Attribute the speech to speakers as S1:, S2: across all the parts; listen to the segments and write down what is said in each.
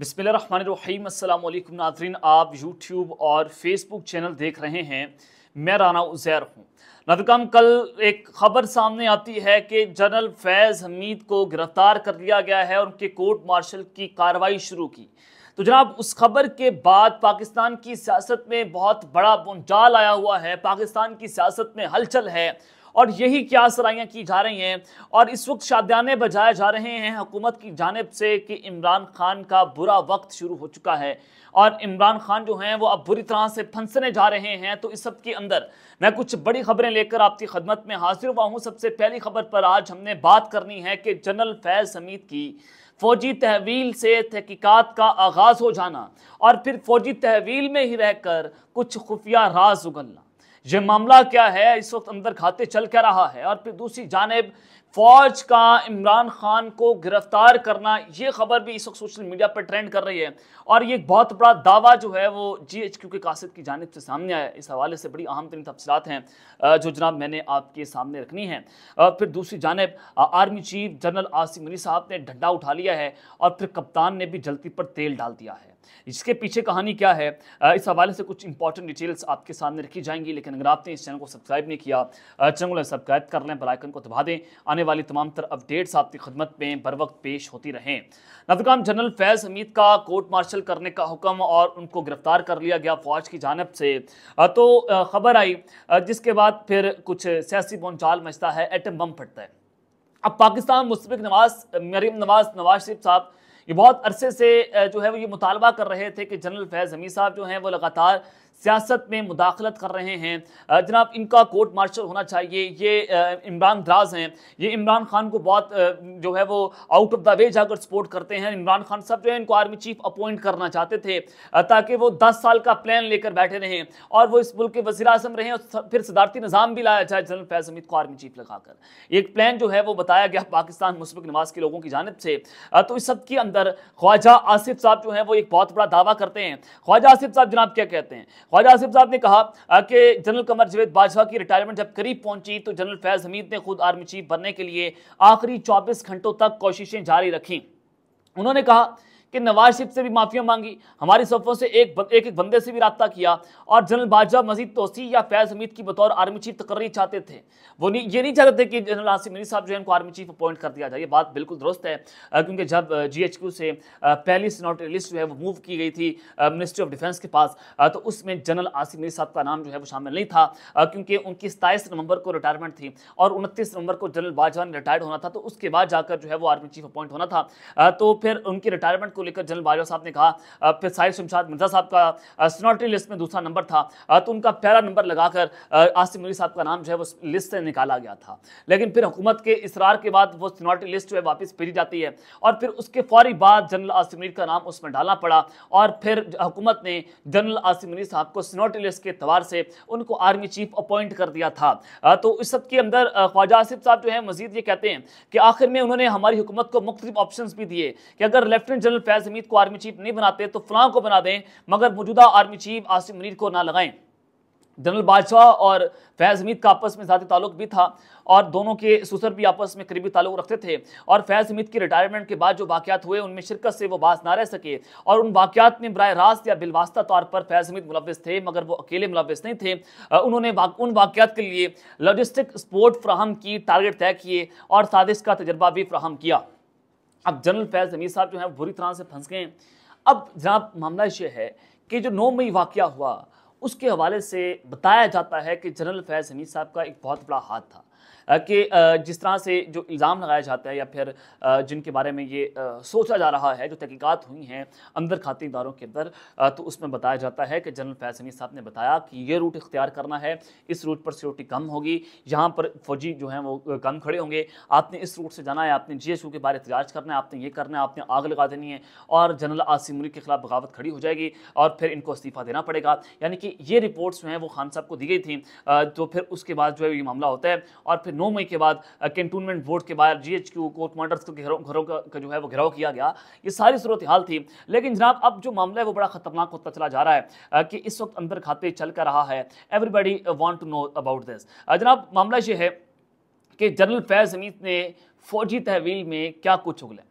S1: बिसमीम अल्लाम नाजरीन आप यूट्यूब और फेसबुक चैनल देख रहे हैं मैं राना उजैर हूँ नदकम कल एक ख़बर सामने आती है कि जनरल फैज़ हमीद को गिरफ़्तार कर लिया गया है और उनके कोर्ट मार्शल की कार्रवाई शुरू की तो जनाब उस खबर के बाद पाकिस्तान की सियासत में बहुत बड़ा बुनजाल आया हुआ है पाकिस्तान की सियासत में हलचल है और यही क्या सराइयाँ की जा रही हैं और इस वक्त शादियाने बजाए जा रहे हैं हुकूमत की जानब से कि इमरान खान का बुरा वक्त शुरू हो चुका है और इमरान खान जो हैं वो अब बुरी तरह से फंसने जा रहे हैं तो इस सब के अंदर मैं कुछ बड़ी खबरें लेकर आपकी खदमत में हाजिर हुआ हूँ सबसे पहली खबर पर आज हमने बात करनी है कि जनरल फैज समीत की फौजी तहवील से तहकीकात का आगाज़ हो जाना और फिर फौजी तहवील में ही रहकर कुछ खुफिया राज उगलना ये मामला क्या है इस वक्त अंदर खाते चल क्या रहा है और फिर दूसरी जानब फौज का इमरान खान को गिरफ्तार करना ये खबर भी इस वक्त सोशल मीडिया पर ट्रेंड कर रही है और ये एक बहुत बड़ा दावा जो है वो जी एच क्यू के कासिद की जानब से सामने आया इस हवाले से बड़ी अहम तरीन तफसलत हैं जो जनाब मैंने आपके सामने रखनी है फिर दूसरी जानब आर्मी चीफ जनरल आसिम मनी साहब ने डंडा उठा लिया है और फिर कप्तान ने भी जलती पर तेल डाल दिया है इसके पीछे कहानी क्या है इस हवाले से कुछ इंपॉर्टेंट डिटेल्स आपके सामने रखी जाएंगी लेकिन अगर आपने इस चैनल को सब्सक्राइब नहीं किया चैनल को सब्सक्राइब कर लें बलाइकन को दबा दें आने वाली तमाम तर अपडेट्स आपकी खदमत में बर वक्त पेश होती रहें नाजकाम जनरल फैज़ हमीद का कोर्ट मार्शल करने का हुक्म और उनको गिरफ्तार कर लिया गया फौज की जानब से तो खबर आई जिसके बाद फिर कुछ सियासी बोनचाल मचता है एटम बम फटता है अब पाकिस्तान मुस्तफ नवाज मरीम नवाज नवाज शरीफ साहब ये बहुत अरसे से जो है वो ये मुतालबा कर रहे थे कि जनरल फैज़ हमी साहब जो हैं वो लगातार सियासत में मुदाखलत कर रहे हैं जनाब इनका कोर्ट मार्शल होना चाहिए ये इमरान द्राज हैं ये इमरान खान को बहुत जो है वो आउट ऑफ द वे जाकर सपोर्ट करते हैं इमरान खान सब जो है इनको आर्मी चीफ अपॉइंट करना चाहते थे ताकि वो दस साल का प्लान लेकर बैठे रहें और वो इस मुल्क के वजी अजम रहे और फिर सदारती निज़ाम भी लाया जाए जनरल फैज हमीद को आर्मी चीफ लगाकर एक प्लान जो है वो बताया गया पाकिस्तान मुस्बिक नवाज के लोगों की जानब से तो इस सब के अंदर ख्वाजा आसिफ साहब जो है वो एक बहुत बड़ा दावा करते हैं ख्वाजा आसिफ साहब जनाब क्या कहते हैं ख्वाजा आसिफ साहब ने कहा कि जनरल कमर जवेद बाजवा की रिटायरमेंट जब करीब पहुंची तो जनरल फैज हमीद ने खुद आर्मी चीफ बनने के लिए आखिरी चौबीस घंटों तक कोशिशें जारी रखी उन्होंने कहा कि नवाज शरीफ से भी माफिया मांगी हमारी सफ़ों से एक एक एक बंदे से भी रबता किया और जनरल बाजवा मजीद तोसी या फैज़ हमीद की बतौर आर्मी चीफ तकर्री चाहते थे वो नहीं ये नहीं चाहते थे कि जनरल आसिफ मनी साहब जो है उनको आर्मी चीफ अपॉइंट कर दिया जाए ये बात बिल्कुल दुरुस्त है क्योंकि जब जी एच क्यू से पहली सिनोटरी लिस्ट जो है वो मूव की गई थी मिनिस्ट्री ऑफ डिफेंस के पास तो उसमें जनरल आसिफ मनी साहब का नाम जो है वो शामिल नहीं था क्योंकि उनकी सताईस नवंबर को रिटायरमेंट थी और उनतीस नवंबर को जनरल बाजवा ने रिटायर्ड होना था तो उसके बाद जाकर जो है वो आर्मी चीफ अपॉइंट होना था तो फिर उनकी रिटायरमेंट को लेकर जनरल बाजवा साहब ने कहा फिर साहिर शमशाद मिर्जा साहब का सिनॉटरी लिस्ट में दूसरा नंबर था तो उनका पहला नंबर लगाकर आसिम अली साहब का नाम जो है वो लिस्ट से निकाला गया था लेकिन फिर हुकूमत के इसरार के बाद वो सिनॉटरी लिस्ट जो है वापस भेजी जाती है और फिर उसके फौरी बाद जनरल आसिम अली का नाम उसमें डालना पड़ा और फिर हुकूमत ने जनरल आसिम अली साहब को सिनॉटरी लिस्ट के तवार से उनको आर्मी चीफ अपॉइंट कर दिया था तो इस सब के अंदर ख्वाजा आसिफ साहब जो है मजीद ये कहते हैं कि आखिर में उन्होंने हमारी हुकूमत को मुख्तलिफ ऑप्शन भी दिए कि अगर लेफ्टिनेंट जनरल फैज हमीद को आर्मी चीफ नहीं बनाते तो फलां को बना दें मगर मौजूदा आर्मी चीफ आसिम मनीर को ना लगाएं जनरल बादशाह और फैज़ हमीद का आपस में ज़ाती ताल्लुक भी था और दोनों के सुसर भी आपस में करीबी ताल्लुक रखते थे और फैज़ हमीद की रिटायरमेंट के बाद जो वाक़ात हुए उनमें शिरकत से वो बास ना रह सके और उन वाक़ात में बर रास्त या बिलवास्ता तौर पर फैज़ हमीद मुलविस थे मगर वो अकेले मुलविस नहीं थे उन्होंने उन वाक़ात के लिए लॉजिस्टिक स्पोर्ट फ्राहम की टारगेट तय किए और साजिश का तजर्बा भी फ्राहम किया अब जनरल फैज अमीर साहब जो है बुरी तरह से फंस गए अब जनाब मामला ये है कि जो नौ मई वाक़ हुआ उसके हवाले से बताया जाता है कि जनरल फैज हमीद साहब का एक बहुत बड़ा हाथ था कि जिस तरह से जो इल्ज़ाम लगाया जाता है या फिर जिनके बारे में ये सोचा जा रहा है जो तहकीकत हुई हैं अंदर खाते इदारों के अंदर तो उसमें बताया जाता है कि जनरल फैसनी साहब ने बताया कि ये रूट इख्तियार करना है इस रूट पर सिक्योरिटी कम होगी यहाँ पर फौजी जो हैं वो कम खड़े होंगे आपने इस रूट से जाना है आपने जी एच के बारे एहतजाज करना है आपने ये करना है आपने आग लगा देनी है और जनरल आसिम मलिक के खिलाफ बगावत खड़ी हो जाएगी और फिर इनको इस्तीफ़ा देना पड़ेगा यानी कि ये रिपोर्ट्स जो हैं वो खान साहब को दी गई थी तो फिर उसके बाद जो है ये मामला होता है और फिर नौ मई के बाद कैंटोनमेंट बोर्ड के बाहर G H Q court murders को घरों का जो है वो घिराव किया गया ये सारी सूरत हाल थी लेकिन जनाब अब जो मामला है वो बड़ा खतरनाक होता चला जा रहा है कि इस वक्त अंदर खाते चल कर रहा है everybody want to know about this जनाब मामला ये है कि जनरल फैज हमीद ने फौजी तहवील में क्या कुछ उगला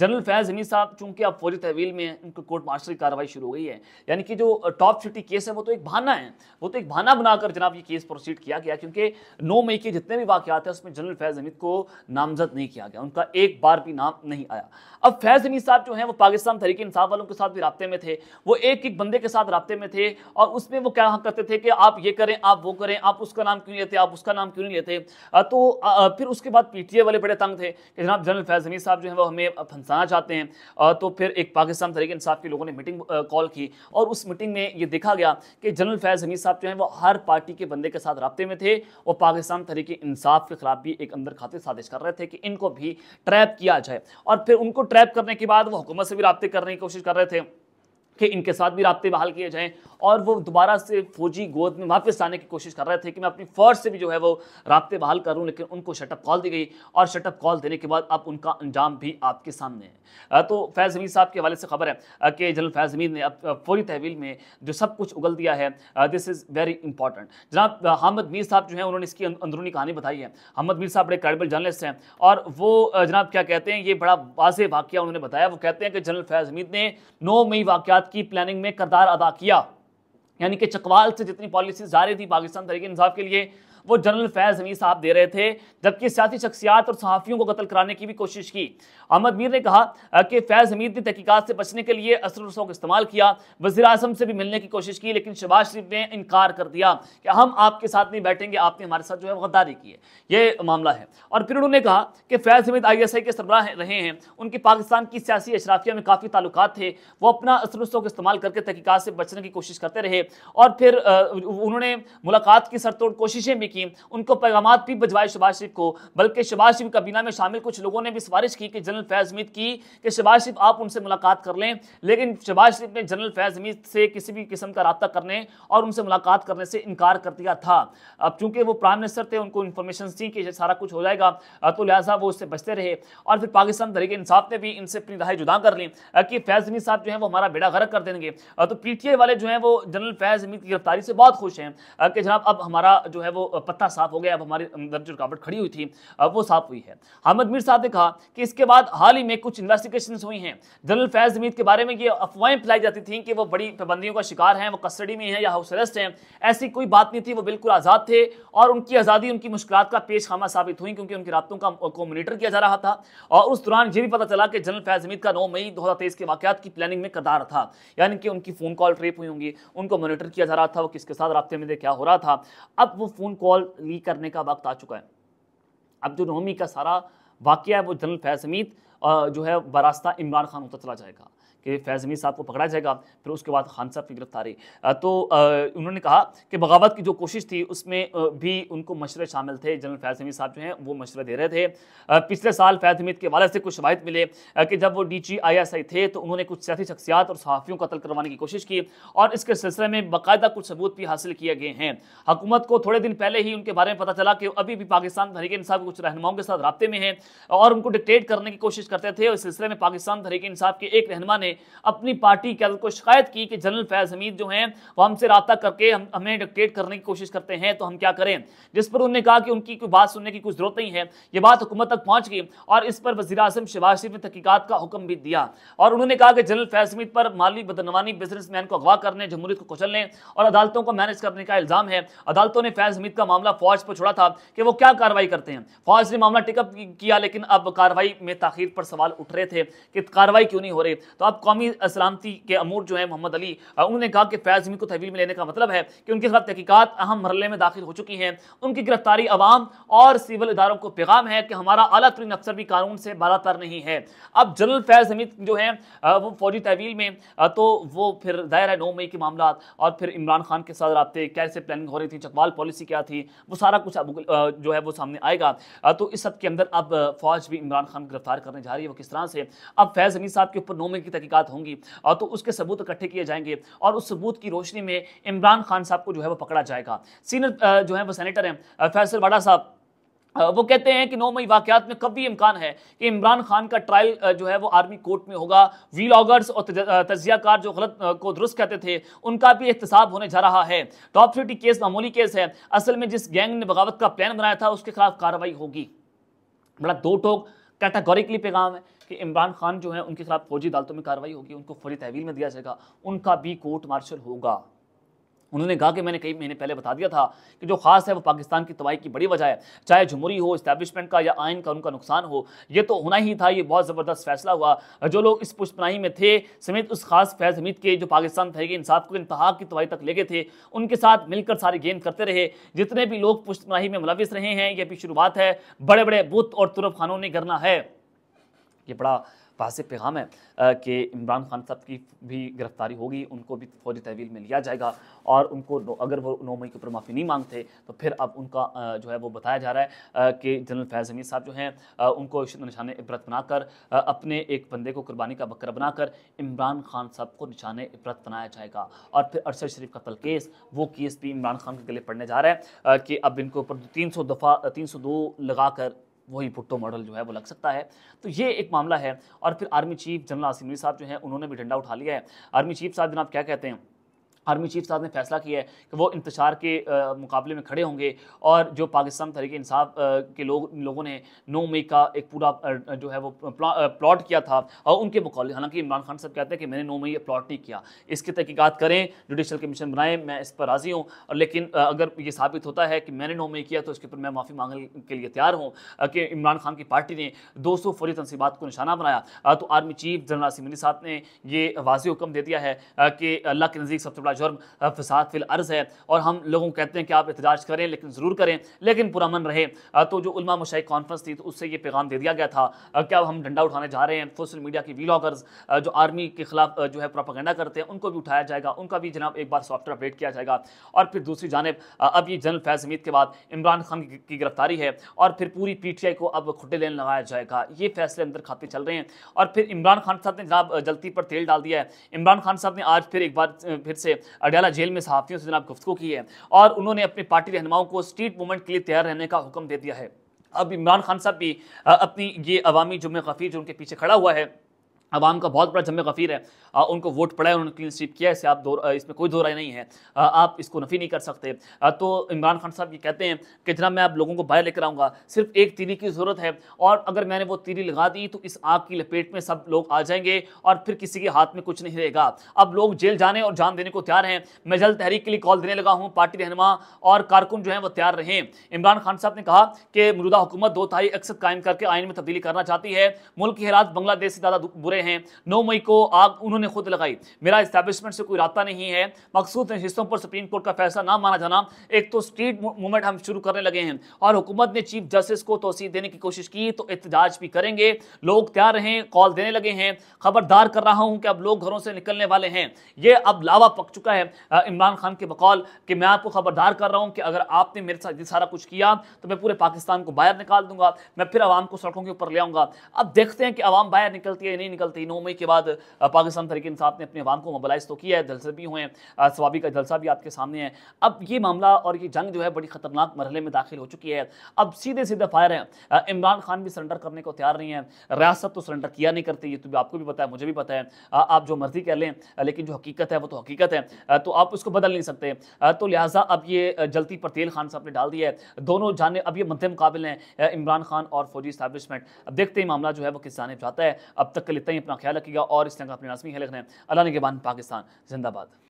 S1: जनरल फैज हनी साहब चूंकि आप फौजी तहवील में हैं उनकी कोर्ट मार्शल की कार्रवाई शुरू हो गई है यानी कि जो टॉप सिटी केस है वो तो एक भाना है वो तो एक बहाना बनाकर जनाब ये केस प्रोसीड किया गया क्योंकि नौ मई के जितने भी वाकत हैं उसमें जनरल फैज हमीद को नामजद नहीं किया गया उनका एक बार भी नाम नहीं आया अब फैज हमीद साहब जो हैं वो पाकिस्तान तरीके इंसाफ वालों के साथ भी रबते में थे वो एक एक बंदे के साथ रबते में थे और उसमें वो क्या करते थे कि आप ये करें आप वो करें आप उसका नाम क्यों लेते आप उसका नाम क्यों नहीं लेते तो फिर उसके बाद पी वाले बड़े तंग थे कि जनाब जनरल फैज हमीद साहब जो है वो हमें फंसा बताना चाहते हैं तो फिर एक पाकिस्तान तरीके इंसाफ के लोगों ने मीटिंग कॉल की और उस मीटिंग में ये देखा गया कि जनरल फैज़ हमीद साहब जो हैं वो हर पार्टी के बंदे के साथ रबते में थे और पाकिस्तान तरीके इंसाफ के खिलाफ भी एक अंदर खाते साजिश कर रहे थे कि इनको भी ट्रैप किया जाए और फिर उनको ट्रैप करने के बाद वो हुकूमत से भी रबते करने की कोशिश कर रहे थे कि इनके साथ भी रबते बहाल किए जाएँ और वो दोबारा से फौजी गोद में वापस आने की कोशिश कर रहे थे कि मैं अपनी फ़ौज से भी जो है वो रबते बहाल करूँ लेकिन उनको शटअप कॉल दी गई और शटअप कॉल देने के बाद अब उनका अंजाम भी आपके सामने है तो फैज़ हमीद साहब के हवाले से खबर है कि जनरल फैज़ हमीद ने अब फौरी तहवील में जो सब कुछ उगल दिया है दिस इज़ वेरी इंपॉर्टेंट जनाब हमद मीर साहब जो है उन्होंने इसकी अं-, अंदरूनी कहानी बताई है हमद मीर साहब बड़े क्रेडिबल जर्नलिस्ट हैं और वो जनाब क्या कहते हैं ये बड़ा वाज वाक़ उन्होंने बताया वो कहते हैं कि जनरल फैज़ हमीद ने नौ मई वाक़ की प्लानिंग में करदार अदा किया यानी कि चकवाल से जितनी पॉलिसी जारी थी पाकिस्तान तरीके इंसाफ के लिए वो जनरल फैज़ हमीद साहब दे रहे थे जबकि सियासी शख्सियात और सहाफ़ियों को कत्ल कराने की भी कोशिश की अहमद मीर ने कहा कि फैज़ हमीद ने तहकीकत से बचने के लिए असर रसों का इस्तेमाल किया वजी अजम से भी मिलने की कोशिश की लेकिन शबाज शरीफ ने इनकार कर दिया कि हम आपके साथ नहीं बैठेंगे आपने हमारे साथ जो है गद्दारी की है ये मामला है और फिर उन्होंने कहा कि फैज़ हमीद आई एस आई के सरबराह रहे हैं उनके पाकिस्तान की सियासी अशराफिया में काफ़ी ताल्लुक थे वो अपना असर रसों का इस्तेमाल करके तहकीकत से बचने की कोशिश करते रहे और फिर उन्होंने मुलाकात की सरतोड़ कोशिशें भी की उनको पैगाम भी भिजवाए शबाज शरीफ को बल्कि शबाज शरीफ कबीना में शामिल कुछ लोगों ने भी सिफारिश की कि जनरल फैज हमीद की कि शबाज शरीफ आप उनसे मुलाकात कर लें लेकिन शबाज शरीफ ने जनरल फैज हमीद से किसी भी किस्म का रबता करने और उनसे मुलाकात करने से इनकार कर दिया था अब चूंकि वो प्राइम मिनिस्टर थे उनको इन्फॉर्मेशन थी कि सारा कुछ हो जाएगा तो लिहाजा वो उससे बचते रहे और फिर पाकिस्तान तरीके इंसाफ ने भी इनसे अपनी राय जुदा कर ली कि फैज हमीद साहब जो है वो हमारा बेड़ा गर्क कर देंगे तो पीटीआई वाले जो है वो जनरल फैज हमीद की गिरफ्तारी से बहुत खुश हैं कि जनाब अब हमारा जो है वो पत्ता साफ हो गया अब हमारे अंदर जो रुकावट खड़ी हुई थी अब वो साफ हुई है अहमद मीर साहब ने कहा कि इसके बाद हाल ही में कुछ इन्वेस्टिगेशन हुई हैं जनरल फैज हमीद के बारे में ये अफवाहें फैलाई जाती थी कि वो बड़ी पाबंदियों का शिकार हैं वो कस्टडी में हैं या हाउस अरेस्ट हैं ऐसी कोई बात नहीं थी वो बिल्कुल आज़ाद थे और उनकी आज़ादी उनकी मुश्किल का पेश खामा साबित हुई क्योंकि उनके रातों का मोनिटर किया जा रहा था और उस दौरान ये भी पता चला कि जनरल फैज हमीद का नौ मई दो के वाकत की प्लानिंग में कदार था यानी कि उनकी फ़ोन कॉल ट्रिप हुई होंगी उनको मोनिटर किया जा रहा था वो किसके साथ रबते में क्या हो रहा था अब वो फ़ोन कॉल कॉल ली करने का वक्त आ चुका है अब जो का सारा वाक्य है वो जनरल फैज समेत जो है वरास्ता इमरान खान होता चला जाएगा कि फैज़ अमीर साहब को पकड़ा जाएगा फिर उसके बाद खान साहब की गिरफ्तारी तो उन्होंने कहा कि बगावत की जो कोशिश थी उसमें भी उनको मशरे शामिल थे जनरल फैज़ अमीर साहब जो हैं वो मशरे दे रहे थे पिछले साल फैज़ हमीद के वाले से कुछ शवाहद मिले कि जब वो D G I S I थे तो उन्होंने कुछ सियासी शख्सियात और सहाफ़ियों को कतल करवाने की कोशिश की और इसके सिलसिले में बाकायदा कुछ सबूत भी हासिल किए गए हैं हकूमत को थोड़े दिन पहले ही उनके बारे में पता चला कि अभी भी पाकिस्तान तरीके इंसाफ कुछ रहनुमाओं के साथ रबते में हैं और उनको डिक्टेट करने की कोशिश करते थे और इस सिलसिले में पाकिस्तान तरीके इंसाफ के एक रहनमा ने ने अपनी पार्टी के को शिकायत की कि जनरल फैज हमीद जो हैं वो हमसे रबा करके हम हमें डिक्टेट करने की कोशिश करते हैं तो हम क्या करें जिस पर उन्होंने कहा कि उनकी कोई बात सुनने की कुछ जरूरत नहीं है ये बात हुकूमत तक पहुँच गई और इस पर वजी अजम शहबाज शरीफ ने तहकीकत का हुक्म भी दिया और उन्होंने कहा कि जनरल फैज हमीद पर माली बदनवानी बिजनेसमैन को अगवा करने जमहूरीत को कुचलने और अदालतों को मैनेज करने का इल्ज़ाम है अदालतों ने फैज हमीद का मामला फौज पर छोड़ा था कि वो क्या कार्रवाई करते हैं फौज ने मामला टिकअप किया लेकिन अब कार्रवाई में ताखिर पर सवाल उठ रहे थे कि कार्रवाई क्यों नहीं हो रही तो अब कौमी सलामती के अमूर जो है मोहम्मद अली उन्होंने कहा कि फैज जमीन को तहवील में लेने का मतलब है कि उनके खिलाफ तहकीकत अहम मरल में दाखिल हो चुकी हैं उनकी गिरफ्तारी आवाम और सिविल इदारों को पैगाम है कि हमारा अला तरीन अफसर भी कानून से बरातर नहीं है अब जनरल फैज हमीद जो है वो फौजी तहवील में तो वो फिर दायर है नौ मई के मामला और फिर इमरान खान के साथ रबते कैसे प्लानिंग हो रही थी चकवाल पॉलिसी क्या थी वो सारा कुछ अब जो है वो सामने आएगा तो इस सब के अंदर अब फौज भी इमरान खान गिरफ्तार करने जा रही है वो किस तरह से अब फैज हमीद साहब के ऊपर नौ मई की तहकी तहकीकत होंगी और तो उसके सबूत इकट्ठे किए जाएंगे और उस सबूत की रोशनी में इमरान खान साहब को जो है वो पकड़ा जाएगा सीनियर जो है वो सैनिटर हैं फैसल वाडा साहब वो कहते हैं कि नौ मई वाकयात में कभी इम्कान है कि इमरान खान का ट्रायल जो है वो आर्मी कोर्ट में होगा वी लॉगर्स और तजियाकार जो गलत को दुरुस्त कहते थे उनका भी एहतसाब होने जा रहा है टॉप फिफ्टी केस मामूली केस है असल में जिस गैंग ने बगावत का प्लान बनाया था उसके खिलाफ कार्रवाई होगी बड़ा दो टोक कैटागोरिकली पैगाम है कि इमरान खान जो है उनके खिलाफ फौजी अदालतों में कार्रवाई होगी उनको फौरी तहवील में दिया जाएगा उनका भी कोर्ट मार्शल होगा उन्होंने कहा कि मैंने कई महीने पहले बता दिया था कि जो खास है वो पाकिस्तान की तबाही की बड़ी वजह है चाहे जमहूरी हो इस्टेबलिशमेंट का या आयन का उनका नुकसान हो ये तो होना ही था ये बहुत ज़बरदस्त फैसला हुआ जो लोग इस पुष्पनाही में थे समेत उस खास फैज हमीद के जो पाकिस्तान तहरीक इंसाफ को इंतहा की तबाही तक ले गए थे उनके साथ मिलकर सारे गेंद करते रहे जितने भी लोग पुष्पनाही में मुलविस रहे हैं ये भी शुरुआत है बड़े बड़े बुत और तुरफ खानों ने करना है ये बड़ा वाज पैगाम है कि इमरान खान साहब की भी गिरफ्तारी होगी उनको भी फ़ौजी तहवील में लिया जाएगा और उनको अगर वो नौ मई के ऊपर माफ़ी नहीं मांगते तो फिर अब उनका जो है वो बताया जा रहा है कि जनरल फैज़ अमीर साहब जो हैं उनको निशान इबरत बनाकर अपने एक बंदे को कुर्बानी का बकरा बनाकर इमरान खान साहब को निशान इबरत बनाया जाएगा और फिर अरसद शरीफ का केस वो केस भी इमरान खान के गले पड़ने जा रहा है कि अब इनके ऊपर तीन सौ दफ़ा तीन सौ दो लगा कर वही भुट्टो मॉडल जो है वो लग सकता है तो ये एक मामला है और फिर आर्मी चीफ जनरल आसिमी साहब जो है उन्होंने भी डंडा उठा लिया है आर्मी चीफ साहब जनाब क्या कहते हैं आर्मी चीफ साहब ने फैसला किया है कि वो इंतजार के आ, मुकाबले में खड़े होंगे और जो पाकिस्तान तरीके इंसाफ के लोग लोगों ने नौ मई का एक पूरा जो है वो प्लॉट किया था और उनके मुकाबले हालांकि इमरान खान साहब कहते हैं कि मैंने नौ मई प्लॉट नहीं किया इसकी तहकीकत करें जुडिशल कमीशन बनाएं मैं इस पर राज़ी हूँ लेकिन अगर ये साबित होता है कि मैंने नौ मई किया तो इसके ऊपर मैं माफ़ी मांगने के लिए तैयार हूँ कि इमरान खान की पार्टी ने दो सौ फौरी तनसीबात को निशाना बनाया तो आर्मी चीफ जनरल आसिम साहब ने ये वाजी हुक्म दे दिया है कि अल्लाह के नज़दीक सबसे बड़ा का जुर्म फसाद फिल अर्ज है और हम लोगों को कहते हैं कि आप एहतजाज करें लेकिन ज़रूर करें लेकिन पुरमन रहे तो जो उलमा मुशाही कॉन्फ्रेंस थी तो उससे ये पैगाम दे दिया गया था कि अब हम डंडा उठाने जा रहे हैं सोशल मीडिया की वीलॉगर्स जो आर्मी के खिलाफ जो है प्रोपागेंडा करते हैं उनको भी उठाया जाएगा उनका भी जनाब एक बार सॉफ्टवेयर अपडेट किया जाएगा और फिर दूसरी जानब अब ये जनरल फैज हमीद के बाद इमरान खान की गिरफ्तारी है और फिर पूरी पी टी आई को अब खुटे लेने लगाया जाएगा ये फैसले अंदर खाते चल रहे हैं और फिर इमरान खान साहब ने जनाब जलती पर तेल डाल दिया है इमरान खान साहब ने आज फिर एक बार फिर से अडयाला जेल में सहाफ़ियों से जनाब गुफ्तु की है और उन्होंने अपनी पार्टी रहनुमाओं को स्ट्रीट मूवमेंट के लिए तैयार रहने का हुक्म दे दिया है अब इमरान खान साहब भी अपनी ये अवामी जुम्मे गफीर जो उनके पीछे खड़ा हुआ है आवाम का बहुत बड़ा जमे गफ़ीर है आ, उनको वोट पड़ा है उन्होंने क्लीन स्वीप किया इसे आप दो इसमें कोई दो राय नहीं है आ, आप इसको नफ़ी नहीं कर सकते आ, तो इमरान खान साहब ये कहते हैं कि जना मैं आप लोगों को बाहर लेकर आऊँगा सिर्फ एक तीरी की ज़रूरत है और अगर मैंने वो तीरी लगा दी तो इस आग की लपेट में सब लोग आ जाएंगे और फिर किसी के हाथ में कुछ नहीं रहेगा अब लोग जेल जाने और जान देने को तैयार हैं मैं जल्द तहरीक के लिए कॉल देने लगा हूँ पार्टी रहनमा और कारकुन जो है वो तैयार रहें इमरान खान साहब ने कहा कि मौजूदा हुकूमत दो तहाई अक्सर कायम करके आइन में तब्दीली करना चाहती है मुल्क की हालात बांग्लादेश से ज़्यादा बुरे रहे हैं नौ मई को आग उन्होंने खुद लगाई मेरा इस्टेब्लिशमेंट से कोई रास्ता नहीं है मकसूद हिस्सों पर सुप्रीम कोर्ट का फैसला ना माना जाना एक तो स्ट्रीट मूवमेंट हम शुरू करने लगे हैं और हुकूमत ने चीफ जस्टिस को तोसी देने की कोशिश की तो एहतजाज भी करेंगे लोग तैयार हैं कॉल देने लगे हैं खबरदार कर रहा हूँ कि अब लोग घरों से निकलने वाले हैं ये अब लावा पक चुका है इमरान खान के बकौल कि मैं आपको खबरदार कर रहा हूँ कि अगर आपने मेरे साथ ये सारा कुछ किया तो मैं पूरे पाकिस्तान को बाहर निकाल दूंगा मैं फिर आवाम को सड़कों के ऊपर ले आऊँगा अब देखते हैं कि आवाम बाहर निकलती है या नहीं निकलती चलते नौ मई के बाद पाकिस्तान तरीके इंसाफ ने अपने अवाम को मोबालाइज तो किया है जलसे भी हुए हैं स्वाबी का जलसा भी आपके सामने है अब ये मामला और ये जंग जो है बड़ी ख़तरनाक मरहले में दाखिल हो चुकी है अब सीधे सीधे फायर है इमरान खान भी सरेंडर करने को तैयार नहीं है रियासत तो सरेंडर किया नहीं करती ये तो आपको भी पता है मुझे भी पता है आप जो मर्जी कह लें लेकिन जो हकीकत है वो तो हकीकत है तो आप उसको बदल नहीं सकते तो लिहाजा अब ये जलती पर तेल खान साहब ने डाल दिया है दोनों जाने अब ये मध्य मुकाबले हैं इमरान खान और फौजी स्टैब्लिशमेंट अब देखते ही मामला जो है वो किस जाने जाता है अब तक के लिए अपना ख्याल रखिएगा और इस तरह का अपने नाजमी है लिखना है अल्लाह के पाकिस्तान जिंदाबाद